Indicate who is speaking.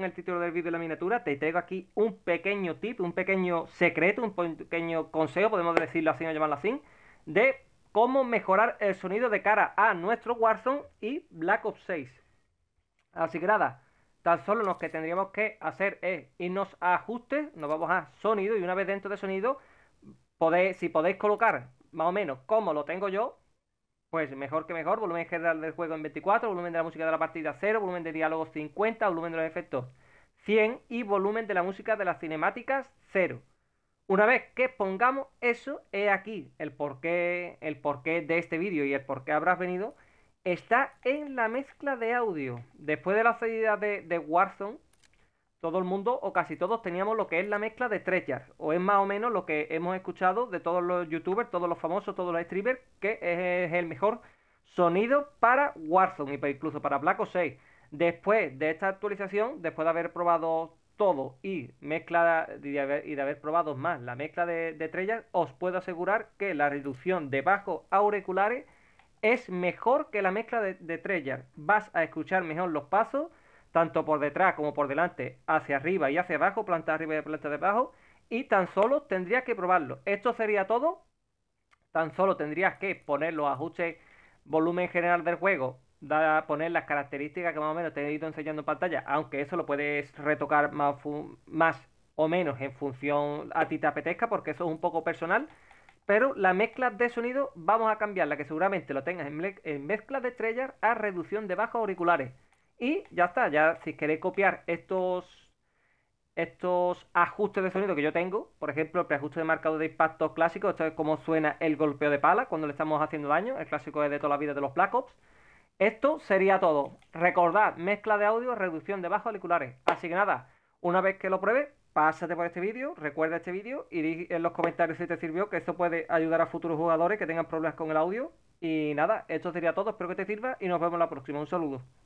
Speaker 1: en el título del vídeo de la miniatura, te traigo aquí un pequeño tip, un pequeño secreto, un pequeño consejo, podemos decirlo así o llamarlo así, de cómo mejorar el sonido de cara a nuestro Warzone y Black Ops 6. Así que nada, tan solo lo que tendríamos que hacer es irnos a ajustes, nos vamos a sonido y una vez dentro de sonido, podéis, si podéis colocar más o menos como lo tengo yo, pues mejor que mejor, volumen general del juego en 24, volumen de la música de la partida 0, volumen de diálogos 50, volumen de los efectos 100 y volumen de la música de las cinemáticas 0. Una vez que pongamos eso, he aquí el porqué, el porqué de este vídeo y el porqué habrás venido, está en la mezcla de audio. Después de la salida de, de Warzone, todo el mundo o casi todos teníamos lo que es la mezcla de estrellas, o es más o menos lo que hemos escuchado de todos los youtubers, todos los famosos, todos los streamers, que es el mejor sonido para Warzone y para pues incluso para Black Ops 6. Después de esta actualización, después de haber probado todo y mezcla de haber, probado más la mezcla de, de os puedo asegurar que la reducción de bajos auriculares es mejor que la mezcla de, de Vas a escuchar mejor los pasos tanto por detrás como por delante, hacia arriba y hacia abajo, planta arriba y planta debajo, y tan solo tendrías que probarlo. Esto sería todo. Tan solo tendrías que poner los ajustes volumen general del juego, poner las características que más o menos te he ido enseñando en pantalla, aunque eso lo puedes retocar más, o menos en función a ti te apetezca, porque eso es un poco personal. Pero la mezcla de sonido vamos a cambiar, la que seguramente lo tengas en, en mezcla de estrellas a reducción de bajos auriculares. Y ya está, ya si queréis copiar estos, estos ajustes de sonido que yo tengo, por ejemplo, el preajuste de marcado de impacto clásico, esto es como suena el golpeo de pala cuando le estamos haciendo daño, el clásico es de toda la vida de los Black Ops. Esto sería todo. Recordad, mezcla de audio, reducción de bajos auriculares. Así que nada, una vez que lo pruebes, pásate por este vídeo, recuerda este vídeo y di en los comentarios si te sirvió, que esto puede ayudar a futuros jugadores que tengan problemas con el audio. Y nada, esto sería todo, espero que te sirva y nos vemos la próxima. Un saludo.